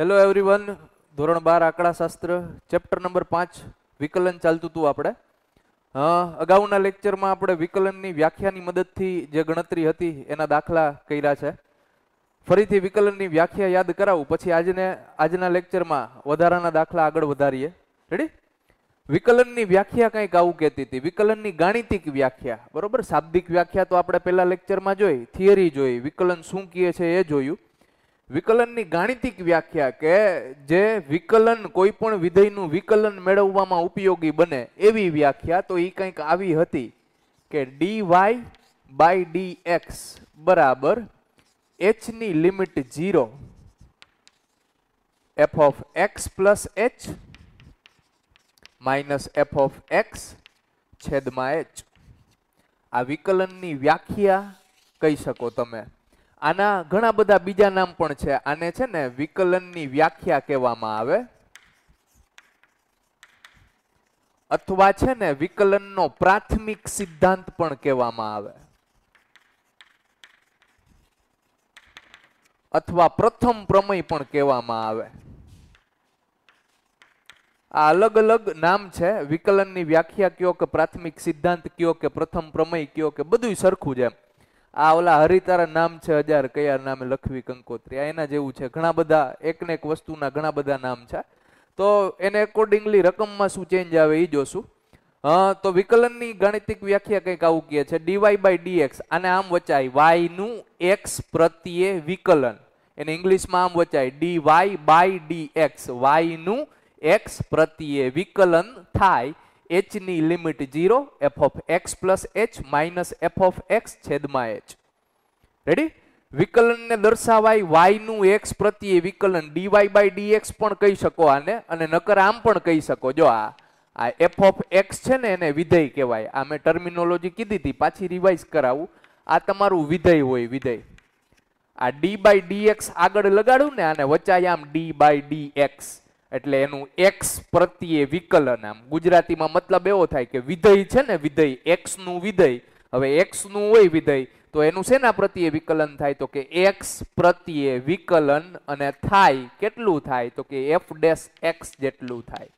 hello everyone ધોરણ બાર આંકડાશાસ્ત્ર chapter number પાંચ વિકલન ચાલતું હતું આપણે અગાઉના લેક્ચરમાં આપણે વિકલનની વ્યાખ્યાની મદદથી જે ગણતરી હતી એના દાખલા કર્યા છે ફરીથી વિકલનની વ્યાખ્યા યાદ કરાવું પછી આજને આજના લેક્ચરમાં વધારાના દાખલા આગળ વધારીએ રેડી વિકલનની વ્યાખ્યા કંઈક આવું કહેતી હતી વિકલનની ગાણિતિક વ્યાખ્યા બરોબર શાબ્દિક વ્યાખ્યા તો આપણે પહેલા લેક્ચરમાં જોઈ થિયરી જોઈ વિકલન શું કહે છે એ જોયું વિકલનની ગાણિતિક વ્યાખ્યા કે જે વિકલન કોઈ પણ વિધેયનું વિકલન મેળવવામાં ઉપયોગી બને એવી વ્યાખ્યા તો એ કંઈક આવી હતી કે D Y by D X બરાબર એચની limit zero F of X plus H minus F of X છેદમાં એચ આ વિકલનની વ્યાખ્યા કહી શકો તમે આના ઘણા બધા બીજા નામ પણ છે આને છે ને વિકલનની વ્યાખ્યા કહેવામાં આવે અથવા છે ને વિકલનનો પ્રાથમિક સિદ્ધાંત પણ કહેવામાં આવે અથવા પ્રથમ પ્રમેય પણ કહેવામાં આવે આ અલગ અલગ નામ છે વિકલનની વ્યાખ્યા કયો કે પ્રાથમિક સિદ્ધાંત કયો કે પ્રથમ પ્રમેય કયો કે બધું સરખું છે એમ આ ઓલા હરિતારા નામ છે હજાર કયા નામે લખવી કંકોત્રી એના જેવું છે ઘણા બધા એકને એક વસ્તુના ઘણા બધા નામ છે તો એને એકોર્ડિંગલી રકમમાં શું ચેન્જ આવે એ જોશું હા તો વિકલનની ગાણિતિક વ્યાખ્યા કંઈક આવું કહે છે ડીવાય બાય ડીએક્સ અને આમ વચાય વાયનું એક્સ પ્રત્યે વિકલન એને ઇંગ્લિશમાં આમ વચાય ડીવાય બાય ડીએક્સ વાયનું એક્સ પ્રત્યે વિકલન થાય એચની limit zero F of X plus H minus F of X છેદમાં એચ રેડી વિકલનને દર્શાવાય વાયનું એક્સ પ્રત્યે વિકલન ડીવાય બાય ડીએક્સ પણ કહી શકો આને અને નકર આમ પણ કહી શકો જો આ આ એફ ઓફ એક્સ છે ને એને વિધેય કહેવાય આ મેં ટર્મિનોલોજી કીધી હતી પાછી રિવાઇઝ કરાવું આ તમારું વિધેય હોય વિધેય આ ડી બાય ડીએક્સ આગળ લગાડું ને આને વચાય આમ ડી બાય ડીએક્સ એટલે એનું એક્સ પ્રત્યે વિકલન આમ ગુજરાતીમાં મતલબ એવો થાય કે વિધય છે ને વિધય એક્સ નું વિધય હવે એક્સ નું હોય વિધય તો એનું શેના પ્રત્યે વિકલન થાય તો કે એક્સ પ્રત્યે વિકલન અને થાય કેટલું થાય તો કે એફ ડેશ એક્સ જેટલું થાય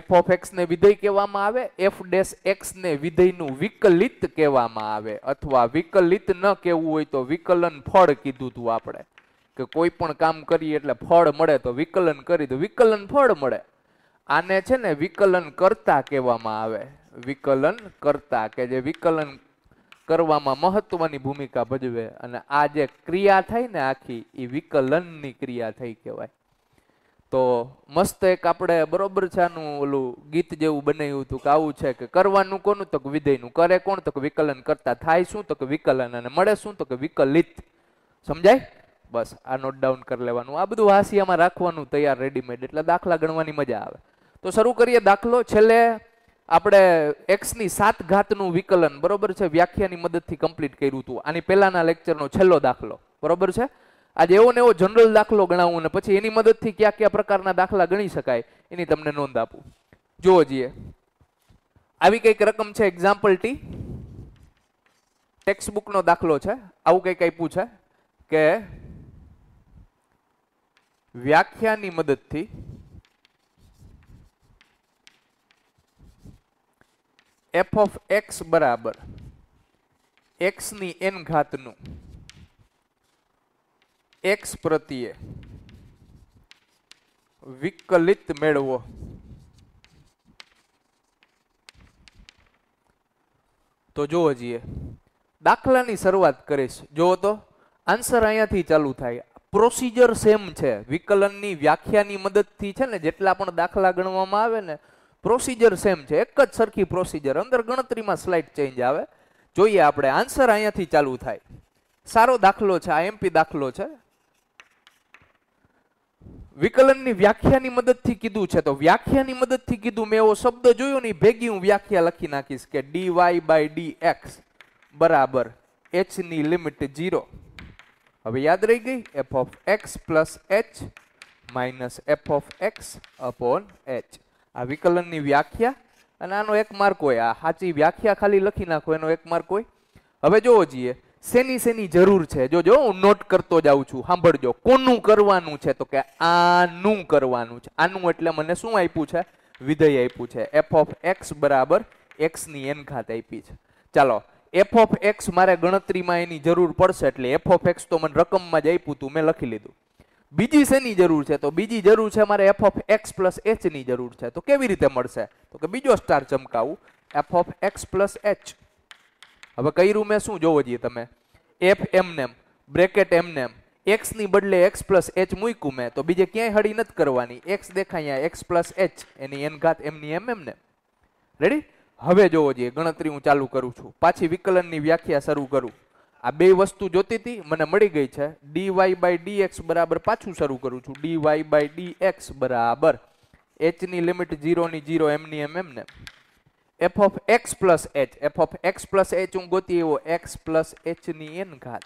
એફ ઓફ એક્સ ને વિધય કહેવામાં આવે એફ ડેશ એક્સ ને વિધેયનું વિકલિત કહેવામાં આવે અથવા વિકલિત ન કહેવું હોય તો વિકલન ફળ કીધું હતું આપણે કે કોઈ પણ કામ કરીએ એટલે ફળ મળે તો વિકલન કરી તો વિકલન ફળ મળે આને છે ને વિકલન કરતા કહેવામાં આવે વિકલન કરતા કે જે વિકલન કરવામાં મહત્વની ભૂમિકા ભજવે અને આ જે ક્રિયા થઈ ને આખી એ વિકલનની ક્રિયા થઈ કહેવાય તો મસ્ત એક આપણે બરોબર છે આનું ઓલું ગીત જેવું બનાવ્યું હતું કે આવું છે કે કરવાનું કોનું તો વિધેયનું કરે કોણ તો વિકલન કરતા થાય શું તો વિકલન અને મળે શું તો વિકલિત સમજાય બસ આ નોટ ડાઉન કરી લેવાનું આ બધું હાસિયામાં રાખવાનું તૈયાર રેડીમેડ એટલે દાખલા ગણવાની મજા આવે તો શરૂ કરીએ દાખલો છેલ્લે આપણે એક્સની સાત ઘાતનું વિકલન બરોબર છે વ્યાખ્યાની મદદથી કમ્પ્લીટ કર્યું હતું આની પહેલાના લેક્ચરનો છેલ્લો દાખલો બરોબર છે આજે એવો ને એવો જનરલ દાખલો ગણાવું અને પછી એની મદદથી કયા કયા પ્રકારના દાખલા ગણી શકાય એની તમને નોંધ આપું જોવો જઈએ આવી કંઈક રકમ છે એક્ઝામ્પલ ટી ટેક્સ્ટબુકનો દાખલો છે આવું કંઈક આપ્યું છે કે વ્યાખ્યાની મદદથી એફ ઓફ એક્સ બરાબર એક્સની એન ઘાતનું એક્સ પ્રત્યે વિકલિત મેળવો તો જોવો જોઈએ દાખલાની શરૂઆત કરીશ જોવો તો આન્સર અહીંયાથી ચાલુ થાય પ્રોસિજર સેમ છે વિકલનની વ્યાખ્યાની મદદથી છે ને જેટલા પણ દાખલા ગણવામાં આવે ને પ્રોસિજર સેમ છે એક જ સરખી પ્રોસિજર અંદર ગણતરીમાં સ્લાઇડ ચેન્જ આવે જોઈએ આપણે આન્સર અહીંયાથી ચાલુ થાય સારો દાખલો છે આ એમપી દાખલો છે વિકલનની વ્યાખ્યાની મદદથી કીધું છે તો વ્યાખ્યાની મદદથી કીધું મેં એવો શબ્દ જોયો ને ભેગી હું વ્યાખ્યા લખી નાખીશ કે dy બાય ડી એક્સ બરાબર એચની લિમિટ જીરો હવે યાદ રહી ગઈ F of X plus H minus F of X upon H આ વિકલનની વ્યાખ્યા અને આનો એક માર્ક હોય આ સાચી વ્યાખ્યા ખાલી લખી નાખો એનો એક માર્ક હોય હવે જોવો જોઈએ શેની શેની જરૂર છે જોજો હું નોટ કરતો જાઉં છું સાંભળજો કોનું કરવાનું છે તો કે આનું કરવાનું છે આનું એટલે મને શું આપ્યું છે વિધેય આપ્યું છે એફ ઓફ એક્સ બરાબર એક્સની એન ઘાત આપી છે ચાલો એફ ઓફ એક્સ મારે ગણતરીમાં એની જરૂર પડશે એટલે એફ ઓફ એક્સ તો મને રકમમાં જ આપ્યું હતું મેં લખી લીધું બીજી શેની જરૂર છે તો બીજી જરૂર છે મારે એફ ઓફ એક્સ પ્લસ એચની જરૂર છે તો કેવી રીતે મળશે તો કે બીજો સ્ટાર ચમકાવું F of X plus H હવે કર્યું મેં શું જોવો જોઈએ તમે એફ એમ નેમ બ્રેકેટ એમ નેમ એક્સની બદલે એક્સ પ્લસ એચ મૂક્યું મેં તો બીજે ક્યાંય હળી નથી કરવાની એક્સ દેખાય અહીંયા એક્સ પ્લસ એચ એની એનઘાત એમની એમ એમ નેમ રેડી હવે જોવો જોઈએ ગણતરી હું ચાલુ કરું છું પાછી વિકલનની વ્યાખ્યા શરૂ કરું આ બે વસ્તુ જોતી હતી મને મળી ગઈ છે ડીવાય બાય ડી એક્સ બરાબર પાછું શરૂ કરું છું ડીવાય બાય ડી એક્સ બરાબર h ની લિમિટ 0 ની એમની એમ ની એમ ને F of X plus H F of X plus H હું ગોતી એવો એક્સ પ્લસ એચની એન ઘાત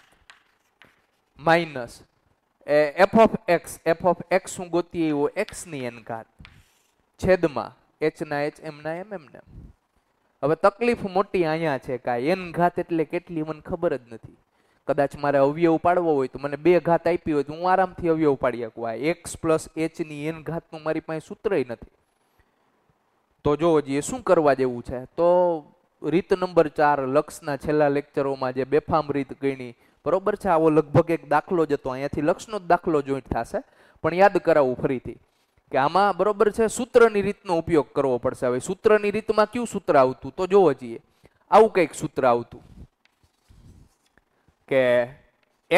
minus F of X F of X હું ગોતી એવો એક્સની એન ઘાત છેદમાં એચના એચ એમના એમ એમ ને હવે તકલીફ મોટી અહીંયા છે કાંઈ એન ઘાત એટલે કેટલી મને ખબર જ નથી કદાચ મારે અવયવ પાડવો હોય તો મને બે ઘાત આપી હોય તો હું આરામથી અવયવ પાડી શકું આ એક્સ પ્લસ એચની એન ઘાતનું મારી પાસે સૂત્રય નથી તો જો હજી શું કરવા જેવું છે તો રીત નંબર ચાર લક્ષના છેલ્લા લેક્ચરોમાં જે બેફામ રીત ગણી બરોબર છે આવો લગભગ એક દાખલો જ હતો અહીંયાથી લક્ષનો જ દાખલો જોઈન્ટ થશે પણ યાદ કરાવું ફરીથી કે આમાં બરોબર છે સૂત્રની રીતનો ઉપયોગ કરવો પડશે હવે સૂત્રની રીતમાં કયું સૂત્ર આવતું તો જોવો જોઈએ આવું કંઈક સૂત્ર આવતું કે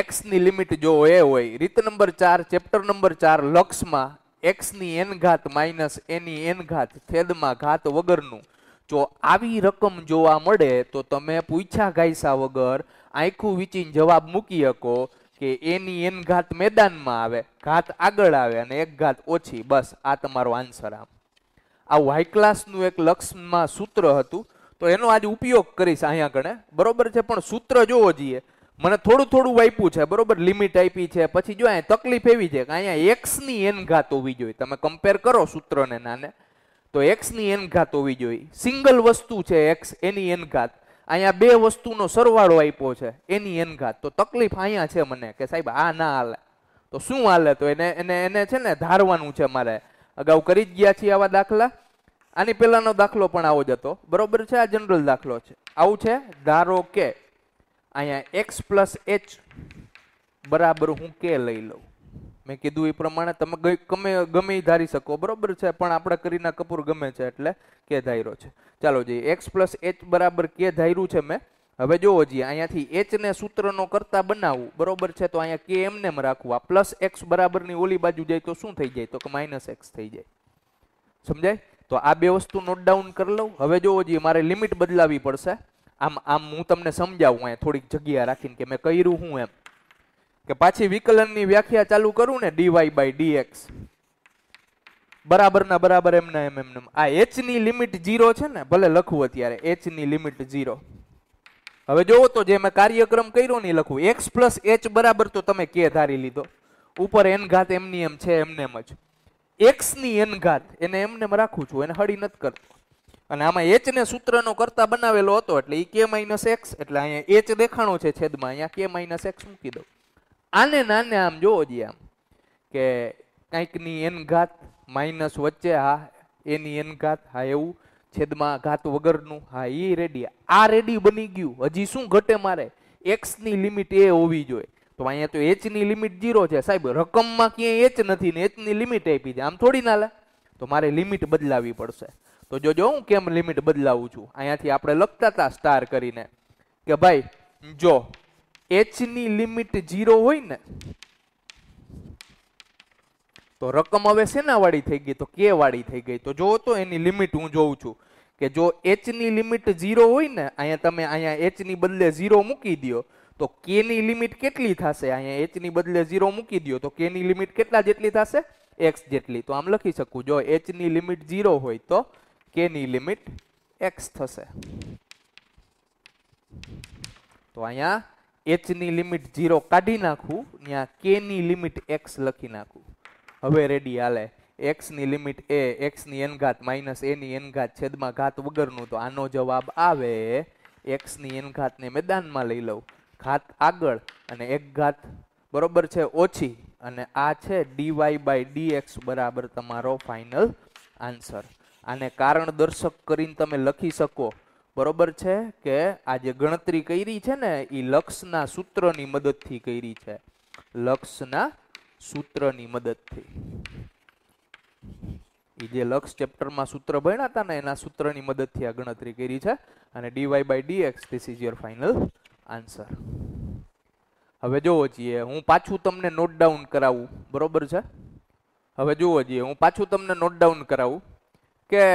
એક્સની લિમિટ જો એ હોય રીત નંબર ચાર ચેપ્ટર નંબર ચાર લક્ષમાં એક્સની એન ઘાત માઇનસ એની એન ઘાત છેદમાં ઘાત વગરનું જો આવી રકમ જોવા મળે તો તમે પૂછ્યા ઘાયસા વગર આખું વીચીને જવાબ મૂકી શકો કે એની એન ઘાત મેદાનમાં આવે ઘાત આગળ આવે અને એક ઘાત ઓછી બસ આ તમારો આન્સર આમ આ હાઈ ક્લાસનું એક લક્ષમાં સૂત્ર હતું તો એનો આજે ઉપયોગ કરીશ અહીંયા ગણે બરોબર છે પણ સૂત્ર જોવો જોઈએ મને થોડું થોડું વાઈપ્યું છે બરોબર લિમિટ આપી છે પછી જો અહીંયા તકલીફ એવી છે કે અહીંયા એક્સની એન ઘાત હોવી જોઈએ તમે કમ્પેર કરો સૂત્રને નાને તો એક્સની એન ઘાત હોવી જોઈએ સિંગલ વસ્તુ છે એક્સ એની એન ઘાત અહીંયા બે વસ્તુનો સરવાળો આપ્યો છે એની એનઘાત તો તકલીફ અહીંયા છે મને કે સાહેબ આ ના હાલે તો શું હાલે તો એને એને એને છે ને ધારવાનું છે મારે અગાઉ કરી જ ગયા છીએ આવા દાખલા આની પહેલાનો દાખલો પણ આવો જ હતો બરોબર છે આ જનરલ દાખલો છે આવું છે ધારો કે અહીંયા એક્સ પ્લસ એચ બરાબર હું કે લઈ લઉં મેં કીધું એ પ્રમાણે તમે ગમે ગમે ધારી શકો બરોબર છે પણ આપણે કરીના કપૂર ગમે છે એટલે કે ધાર્યો છે ચાલો જઈએ એક્સ પ્લસ એચ બરાબર કે ધાર્યું છે મેં હવે જોવો જઈએ અહીંયાથી એચ ને સૂત્રનો કરતા બનાવવું બરોબર છે તો અહીંયા કે એમને રાખવું આ પ્લસ એક્સ બરાબરની ઓલી બાજુ જાય તો શું થઈ જાય તો કે માઇનસ એક્સ થઈ જાય સમજાય તો આ બે વસ્તુ નોટ ડાઉન કરી લઉં હવે જોવો જઈએ મારે લિમિટ બદલાવી પડશે આમ આમ હું તમને સમજાવું અહીંયા થોડીક જગ્યા રાખીને કે મેં કર્યું હું એમ કે પાછી વિકલનની વ્યાખ્યા ચાલુ કરું ને ડીવાય બાય ડીએક્સ બરાબરના બરાબર એમના એમ એમને આ એચની લિમિટ જીરો છે ને ભલે લખવું અત્યારે એચની લિમિટ જીરો હવે જોવો તો જે મેં કાર્યક્રમ કર્યો નહીં લખવું એક્સ પ્લસ એચ બરાબર તો તમે કે ધારી લીધો ઉપર એન ઘાત એમની એમ છે એમને એમ જ એક્સની એન ઘાત એને એમને રાખું છું એને હળી નથી કરતો અને આમાં એચ ને સૂત્રનો કરતા બનાવેલો હતો એટલે એ કે માઇનસ એક્સ એટલે અહીંયા એચ દેખાણો છે છેદમાં અહીંયા કે માઇનસ એક્સ મૂકી દઉં આને નાને આમ જોવો જોઈએ આમ કે કંઈકની એન ઘાત માઇનસ વચ્ચે હા એની એન ઘાત હા એવું છેદમાં ઘાત વગરનું હા એ રેડી આ રેડી બની ગયું હજી શું ઘટે મારે એક્સની લિમિટ એ હોવી જોઈએ તો અહીંયા તો એચની લિમિટ જીરો છે સાહેબ રકમમાં ક્યાંય એચ નથી ને એચની લિમિટ આપી છે આમ થોડી ના લે તો મારે લિમિટ બદલાવી પડશે તો જોજો હું કેમ લિમિટ બદલાવું છું અહીંયાથી આપણે લખતા હતા સ્ટાર કરીને કે ભાઈ જો એચની લિમિટ જીરો હોય ને તો રકમ હવે શેના વાળી થઈ ગઈ તો કે વાળી થઈ ગઈ તો જોવો તો એની લિમિટ હું જોઉં છું કે જો એચની લિમિટ જીરો હોય ને અહીંયા તમે અહીંયા એચની બદલે ઝીરો મૂકી દો તો કે ની લિમિટ કેટલી થશે અહીંયા એચની બદલે ઝીરો મૂકી દો તો કે ની લિમિટ કેટલા જેટલી થશે એક્સ જેટલી તો આમ લખી શકું જો એચની લિમિટ ઝીરો હોય તો કે ની લિમિટ એક્સ થશે તો અહીંયા એચની લિમિટ ઝીરો કાઢી નાખું ત્યાં કેની લિમિટ એક્સ લખી નાખું હવે રેડી હાલે એક્સની લિમિટ એ એક્સની એન ઘાત માઇનસ એની એન ઘાત છેદમાં ઘાત વગરનું તો આનો જવાબ આવે એક્સની એન ઘાતને મેદાનમાં લઈ લઉં ઘાત આગળ અને એક ઘાત બરોબર છે ઓછી અને આ છે ડીવાય બાય ડી એક્સ બરાબર તમારો ફાઇનલ આન્સર આને કારણ દર્શક કરીને તમે લખી શકો બરોબર છે કે આ જે ગણતરી કરી છે ને એ લક્ષના સૂત્રની મદદથી કરી છે લક્ષના સૂત્રની મદદથી એ જે લક્ષ ચેપ્ટરમાં સૂત્ર ભણ્યા હતા ને એના સૂત્રની મદદથી આ ગણતરી કરી છે અને D Y by D X this is your final answer હવે જોવો જોઈએ હું પાછું તમને નોટ ડાઉન કરાવું બરોબર છે હવે જોવો જોઈએ હું પાછું તમને નોટ ડાઉન કરાવું કે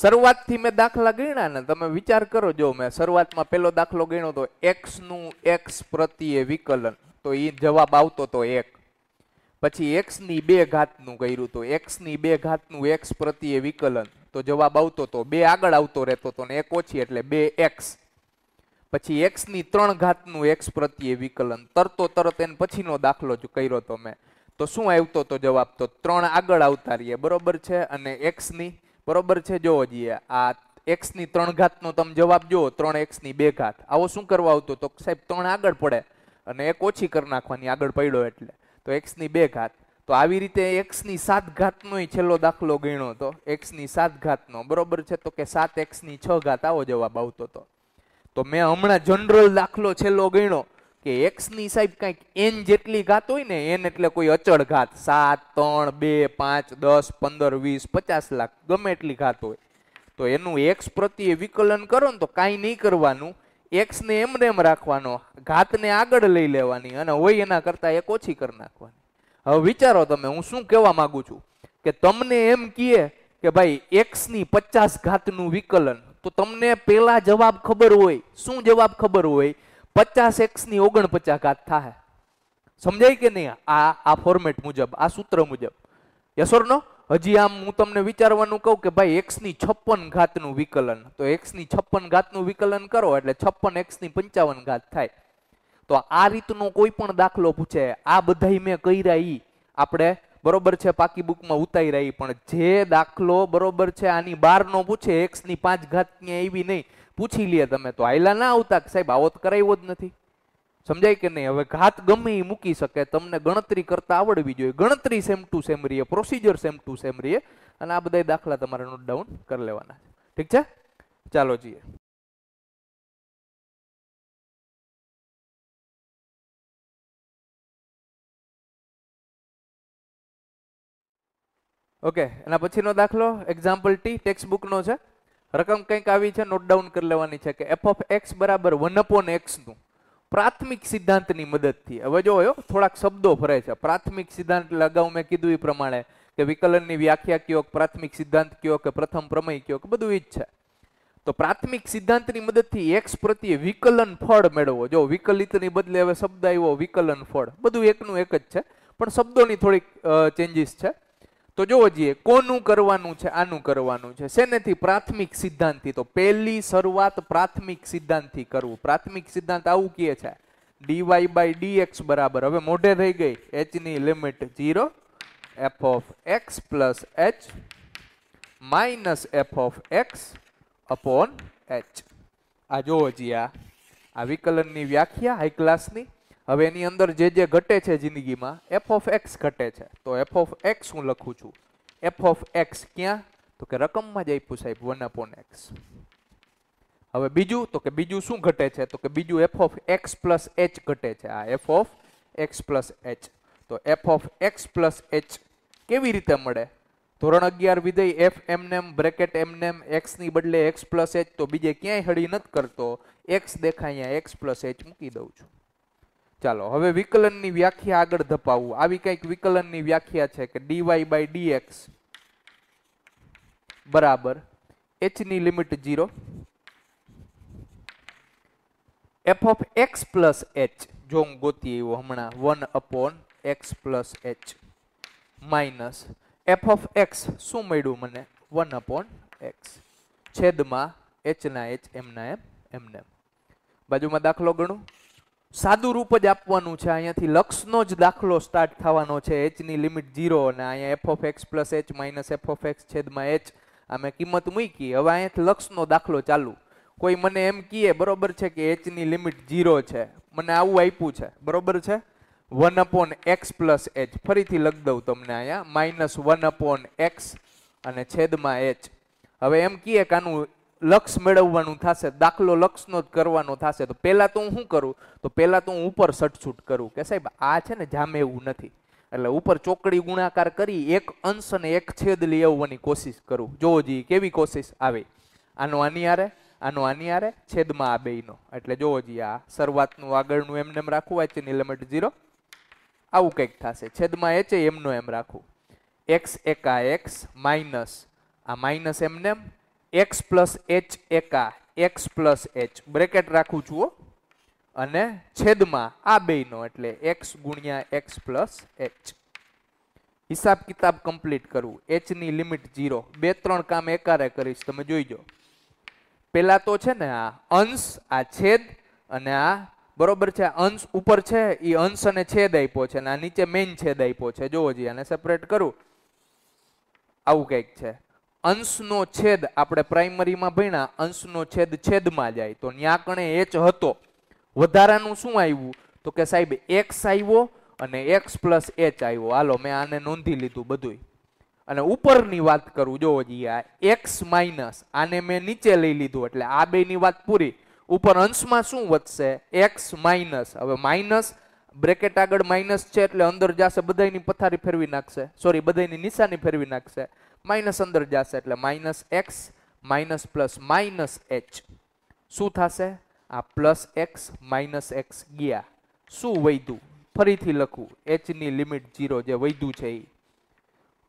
શરૂઆતથી મેં દાખલા ગણ્યા ને તમે વિચાર કરો જો મેં શરૂઆતમાં પેલો દાખલો ગણ્યો તો એક્સ નું એક્સ પ્રત્યે વિકલન તો એ જવાબ આવતો તો એક પછી એક્સ ની બે ઘાતનું કર્યું તો એક્સ ની બે ઘાતનું એક્સ પ્રત્યે વિકલન તો જવાબ આવતો તો બે આગળ આવતો રહેતો તો ને એક ઓછી એટલે બે એક્સ પછી એક્સ ની ત્રણ ઘાતનું એક્સ પ્રત્યે વિકલન તરતો તરત એને પછીનો દાખલો જ કર્યો તો મેં તો શું આવતો તો જવાબ તો ત્રણ આગળ આવતા રહીએ બરોબર છે અને એક્સ ની બરોબર છે જોવો જઈએ આ એક્સ ની ત્રણ ઘાતનો તમે જવાબ જુઓ ત્રણ એક્સ ની બે ઘાત આવો શું કરવા આવતો તો સાહેબ ત્રણ આગળ પડે અને એક ઓછી કરી નાખવાની આગળ પડ્યો એટલે તો એક્સ ની બે ઘાત તો આવી રીતે એક્સ ની સાત ઘાતનો છેલ્લો દાખલો ગણ્યો હતો એક્સ ની સાત ઘાતનો બરોબર છે તો કે સાત એક્સ ની છ ઘાત આવો જવાબ આવતો હતો તો મેં હમણાં જનરલ દાખલો છેલ્લો ગણ્યો કે એક્સની સાહેબ કંઈક એન જેટલી ઘાત હોય ને એન એટલે કોઈ અચળ ઘાત સાત ત્રણ બે પાંચ દસ પંદર વીસ પચાસ લાખ ગમે એટલી ઘાત હોય તો એનું એક્સ પ્રત્યે વિકલન કરો ને તો કાંઈ નહીં કરવાનું એક્સને એમ રેમ રાખવાનો ઘાતને આગળ લઈ લેવાની અને હોય એના કરતાં એક ઓછી કરી નાખવાની હવે વિચારો તમે હું શું કહેવા માગું છું કે તમને એમ કહે કે ભાઈ એક્સની પચાસ ઘાતનું વિકલન તો તમને પહેલાં જવાબ ખબર હોય શું જવાબ ખબર હોય પચાસ એક્સની ઓગણપચાસ ઘાત થાય સમજાય કે નહીં આ આ ફોર્મેટ મુજબ આ સૂત્ર મુજબ યસોર નો હજી આમ હું તમને વિચારવાનું કહું કે ભાઈ એક્સની છપ્પન ઘાતનું વિકલન તો એક્સની છપ્પન ઘાતનું વિકલન કરો એટલે છપ્પન એક્સની પંચાવન ઘાત થાય તો આ રીતનો કોઈ પણ દાખલો પૂછે આ બધા મેં કર્યા ઈ આપણે બરોબર છે પાકી બુકમાં ઉતારી રહી પણ જે દાખલો બરોબર છે આની બાર નો પૂછે એક્સની પાંચ ઘાત ઘાતની એવી નહીં પૂછી લે તમે તો આયલા ના આવતા સાહેબ આવો કરાવ્યો જ નથી સમજાય કે નહીં હવે ઘાત ગમે એ મૂકી શકે તમને ગણતરી કરતા આવડવી જોઈએ ગણતરી સેમ ટુ સેમ રીએ પ્રોસિજર સેમ ટુ સેમ રીએ અને આ બધા દાખલા તમારે નોટ ડાઉન કરી લેવાના છે ઠીક છે ચાલો જઈએ ઓકે એના પછીનો દાખલો એક્ઝામ્પલ ટી ટેક્સ્ટ બુકનો છે રકમ કંઈક આવી છે નોટ ડાઉન કરી લેવાની છે કે એફ ઓફ એક્સ બરાબર વન અપોન એક્સનું પ્રાથમિક સિદ્ધાંતની મદદથી હવે જોયો થોડાક શબ્દો ફરે છે પ્રાથમિક સિદ્ધાંત એટલે અગાઉ મેં કીધું એ પ્રમાણે કે વિકલનની વ્યાખ્યા કયો પ્રાથમિક સિદ્ધાંત કયો કે પ્રથમ પ્રમેય કયો કે બધું એ જ છે તો પ્રાથમિક સિદ્ધાંતની મદદથી એક્સ પ્રત્યે વિકલન ફળ મેળવો જો વિકલિતની બદલે હવે શબ્દ આવ્યો વિકલન ફળ બધું એકનું એક જ છે પણ શબ્દોની થોડીક ચેન્જીસ છે તો જોવો જોઈએ કોનું કરવાનું છે આનું કરવાનું છે શેનેથી પ્રાથમિક સિદ્ધાંતથી તો પહેલી શરૂઆત પ્રાથમિક સિદ્ધાંતથી કરવું પ્રાથમિક સિદ્ધાંત આવું કહે છે ડીવાય બાય ડીએક્સ બરાબર હવે મોઢે થઈ ગઈ એચની limit zero F of X plus H minus F of X upon H આ જોવો જી આ વિકલનની વ્યાખ્યા હાઈ ક્લાસની હવે એની અંદર જે જે ઘટે છે જિંદગીમાં એફ ઓફ એક્સ ઘટે છે તો એફ ઓફ એક્સ હું લખું છું એફ ઓફ એક્સ ક્યાં તો કે રકમમાં જ આપ્યું સાહેબ વન અપોન એક્સ હવે બીજું તો કે બીજું શું ઘટે છે તો કે બીજું F of X plus H ઘટે છે આ F of X plus H તો F of X plus H કેવી રીતે મળે ધોરણ અગિયાર વિધેય એફ એમનેમ બ્રેકેટ એમનેમ એક્સની બદલે એક્સ પ્લસ એચ તો બીજે ક્યાંય હળી નથી કરતો એક્સ દેખાય અહીંયા એક્સ પ્લસ એચ મૂકી દઉં છું ચાલો હવે વિકલનની વ્યાખ્યા આગળ ધપાવું આવી કંઈક વિકલનની વ્યાખ્યા છે કે ડીવાય બાય ડીએક્સ બરાબર એચની limit zero F of X plus H જો હું ગોતી આવ્યો હમણાં one upon x plus H minus F of X શું મળ્યું મને વન અપોન એક્સ છેદમાં એચના એચ એમના એમ એમને બાજુમાં દાખલો ગણું સાદું રૂપ જ આપવાનું છે અહીંયાથી લક્ષનો જ દાખલો સ્ટાર્ટ થવાનો છે એચની લિમિટ ઝીરો અને અહીંયા F of X plus H minus F of X છેદમાં એચ અમે કિંમત મૂકી હવે અહીંયાથી લક્ષનો દાખલો ચાલુ કોઈ મને એમ કીએ બરોબર છે કે એચની લિમિટ ઝીરો છે મને આવું આપ્યું છે બરોબર છે one upon x plus H ફરીથી લખ દઉં તમને અહીંયા માઇનસ વન અપોન એક્સ અને છેદમાં એચ હવે એમ કહીએ કે આનું લક્ષ મેળવવાનું થશે દાખલો લક્ષનો જ કરવાનો થશે તો પહેલાં તો હું શું કરું તો પહેલાં તો હું ઉપર સટછૂટ કરું કે સાહેબ આ છે ને જામે એવું નથી એટલે ઉપર ચોકડી ગુણાકાર કરી એક અંશ અને એક છેદ લઈ આવવાની કોશિશ કરું જોવો જોઈએ કેવી કોશિશ આવે આનો આની આરે આનો આની આરે છેદમાં આ બેયનો એટલે જોવો જોઈએ આ શરૂઆતનું આગળનું એમને એમ રાખવું એચની લિમિટ ઝીરો આવું કંઈક થશે છેદમાં એચ એમનો એમ રાખવું એક્સ એકા એક્સ માઇનસ આ માઇનસ એમને એમ એક્સ પ્લસ એચ એકા એક્સ પ્લસ એચ બ્રેકેટ રાખું છું અને છેદમાં આ બેનો એટલે એક્સ ગુણ્યા એક્સ પ્લસ એચ હિસાબ કિતાબ કમ્પ્લીટ કરવું એચની લિમિટ ઝીરો બે ત્રણ કામ એકારે કરીશ તમે જોઈજો પહેલા તો છે ને આ અંશ આ છેદ અને આ બરોબર છે અંશ ઉપર છે એ અંશ અને છેદ આપ્યો છે અને આ નીચે મેઇન છેદ આપ્યો છે જોવો જોઈએ આને સેપરેટ કરું આવું કંઈક છે અંશનો છેદ આપણે પ્રાઇમરીમાં ભણ્યા અંશનો છેદ છેદમાં જાય તો ન્યાકણે એચ હતો વધારાનું શું આવ્યું તો કે સાહેબ એક્સ આવ્યો અને એક્સ પ્લસ એચ આવ્યો હાલો મેં આને નોંધી લીધું બધું અને ઉપરની વાત કરું જો આ એક્સ માઇનસ આને મેં નીચે લઈ લીધું એટલે આ બેની વાત પૂરી ઉપર અંશમાં શું વધશે એક્સ માઇનસ હવે માઇનસ બ્રેકેટ આગળ માઇનસ છે એટલે અંદર જશે બધાની પથારી ફેરવી નાખશે સોરી બધાની નિશાની ફેરવી નાખશે માઇનસ અંદર જશે એટલે minus X minus plus minus H શું થશે આ પ્લસ એક્સ માઇનસ એક્સ ગયા શું વૈધું ફરીથી લખું એચની લિમિટ જીરો જે વૈધું છે એ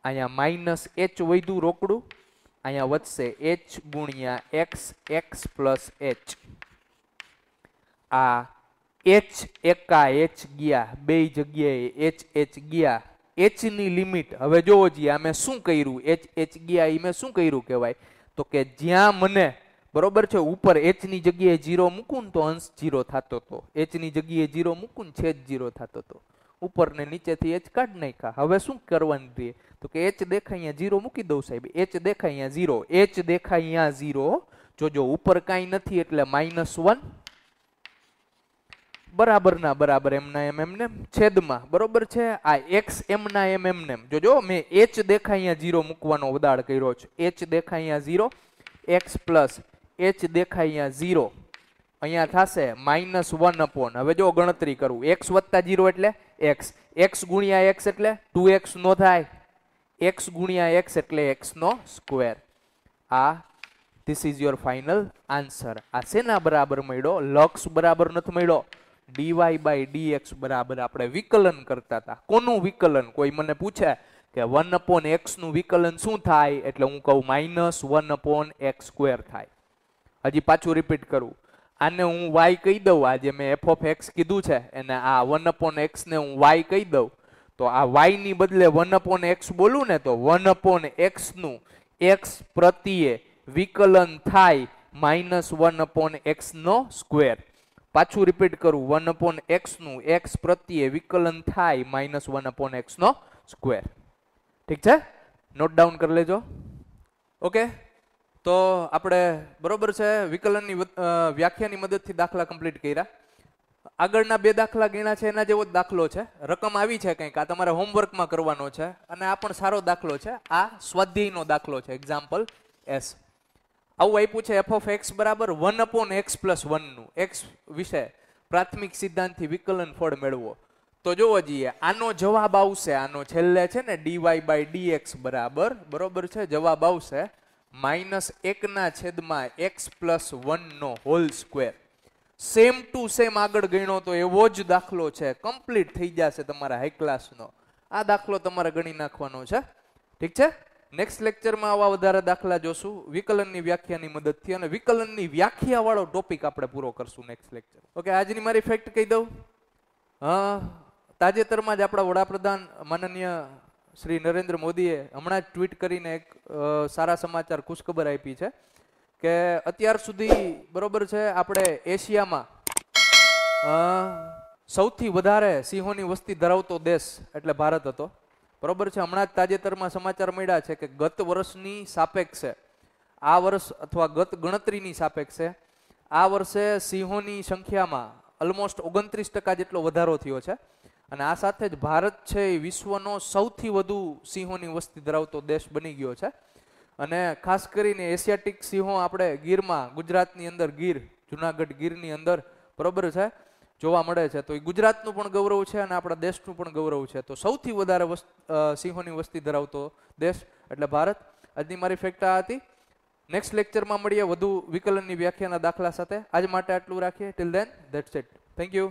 અહીંયા માઇનસ એચ વૈધું રોકડું અહીંયા વધશે એચ ગુણ્યા એક્સ એક્સ પ્લસ એચ આ એચ એકા એચ ગયા બે જગ્યાએ એચ એચ ગયા એચની લિમિટ હવે જોવો જોઈએ આ શું કર્યું એચ એચ ગયા મેં શું કર્યું કહેવાય તો કે જ્યાં મને બરોબર છે ઉપર એચની જગ્યાએ જીરો મૂકું તો અંશ જીરો થતો હતો એચની જગ્યાએ જીરો મૂકું છેદ જીરો થતો હતો ઉપર ને નીચેથી એચ કાઢ નાખ્યા હવે શું કરવાનું રહીએ તો કે એચ દેખાય અહીંયા જીરો મૂકી દઉં સાહેબ એચ દેખાય અહીંયા જીરો એચ દેખાય અહીંયા જીરો જોજો ઉપર કાંઈ નથી એટલે માઇનસ વન બરાબરના બરાબર એમના એમ એમને છેદમાં બરોબર છે આ એક્સ એમના એમ એમને જોજો મેં એચ દેખાય અહીંયા ઝીરો મૂકવાનો ઉદાડ કર્યો છે એચ દેખાય અહીંયા ઝીરો એક્સ પ્લસ એચ દેખાય અહીંયા ઝીરો અહીંયા થશે માઇનસ વન અપોન હવે જો ગણતરી કરું એક્સ વત્તા ઝીરો એટલે એક્સ એક્સ ગુણ્યા એક્સ એટલે ટુ એક્સ નો થાય એક્સ ગુણ્યા એક્સ એટલે એક્સનો સ્ક્વેર આ this is your final answer આ શેના બરાબર મળ્યો લક્ષ બરાબર નથી મળ્યો ડીવાય બાય ડી એક્સ બરાબર આપણે વિકલન કરતા હતા કોનું વિકલન કોઈ મને પૂછે કે વન અપોન એક્સનું વિકલન શું થાય એટલે હું કહું minus one upon x square થાય હજી પાછું રિપીટ કરું આને હું વાય કહી દઉં આજે મેં એફ ઓફ એક્સ કીધું છે અને આ વન અપોન એક્સને હું વાય કહી દઉં તો આ વાયની બદલે વન અપોન એક્સ બોલું ને તો વન અપોન એક્સનું એક્સ પ્રત્યે વિકલન થાય માઇનસ વન અપોન એક્સ નો સ્ક્વેર પાછું રિપીટ કરું વન અપોન એક્સનું એક્સ પ્રત્યે વિકલન થાય માઇનસ વન અપોન એક્સનો સ્ક્વેર ઠીક છે નોટ ડાઉન કરી લેજો ઓકે તો આપણે બરોબર છે વિકલનની વ્યાખ્યાની મદદથી દાખલા કમ્પ્લીટ કર્યા આગળના બે દાખલા ગીણા છે એના જેવો જ દાખલો છે રકમ આવી છે કંઈક આ તમારે હોમવર્કમાં કરવાનો છે અને આ પણ સારો દાખલો છે આ સ્વાધ્યાયનો દાખલો છે એક્ઝામ્પલ એસ આવું આપ્યું છે એફ ઓફ એક્સ બરાબર વન અપોન એક્સ પ્લસ વનનું એક્સ વિશે પ્રાથમિક સિદ્ધાંતથી વિકલન ફળ મેળવો તો જોવો જઈએ આનો જવાબ આવશે આનો છેલ્લે છે ને ડીવાય બાય ડી એક્સ બરાબર બરોબર છે જવાબ આવશે માઇનસ એકના છેદમાં એક્સ પ્લસ વનનો whole square same to same આગળ ગણ્યો તો એવો જ દાખલો છે કમ્પ્લીટ થઈ જશે તમારા હાઈ ક્લાસનો આ દાખલો તમારે ગણી નાખવાનો છે ઠીક છે નેક્સ્ટ લેક્ચરમાં આવા વધારે દાખલા જોશું વિકલનની વ્યાખ્યાની મદદથી અને વિકલનની વ્યાખ્યાવાળો ટોપિક આપણે પૂરો કરશું નેક્સ્ટ લેક્ચર ઓકે આજની મારી ફેક્ટ કહી દઉં હા તાજેતરમાં જ આપણા વડાપ્રધાન માનનીય શ્રી નરેન્દ્ર મોદીએ હમણાં જ ટ્વીટ કરીને એક સારા સમાચાર ખુશખબર આપી છે કે અત્યાર સુધી બરોબર છે આપણે એશિયામાં સૌથી વધારે સિંહોની વસ્તી ધરાવતો દેશ એટલે ભારત હતો બરોબર છે હમણાં જ તાજેતરમાં સમાચાર મળ્યા છે કે ગત વર્ષની સાપેક્ષે આ વર્ષ અથવા ગત ગણતરીની સાપેક્ષે આ વર્ષે સિંહોની સંખ્યામાં ઓલમોસ્ટ ઓગણત્રીસ ટકા જેટલો વધારો થયો છે અને આ સાથે જ ભારત છે એ વિશ્વનો સૌથી વધુ સિંહોની વસ્તી ધરાવતો દેશ બની ગયો છે અને ખાસ કરીને એશિયાટિક સિંહો આપણે ગીરમાં ગુજરાતની અંદર ગીર જુનાગઢ ગીરની અંદર બરોબર છે જોવા મળે છે તો એ ગુજરાતનું પણ ગૌરવ છે અને આપણા દેશનું પણ ગૌરવ છે તો સૌથી વધારે સિંહોની વસ્તી ધરાવતો દેશ એટલે ભારત આજની મારી ફેક્ટ આ હતી નેક્સ્ટ લેક્ચરમાં મળીએ વધુ વિકલનની વ્યાખ્યાના દાખલા સાથે આજ માટે આટલું રાખીએ till then that's it thank you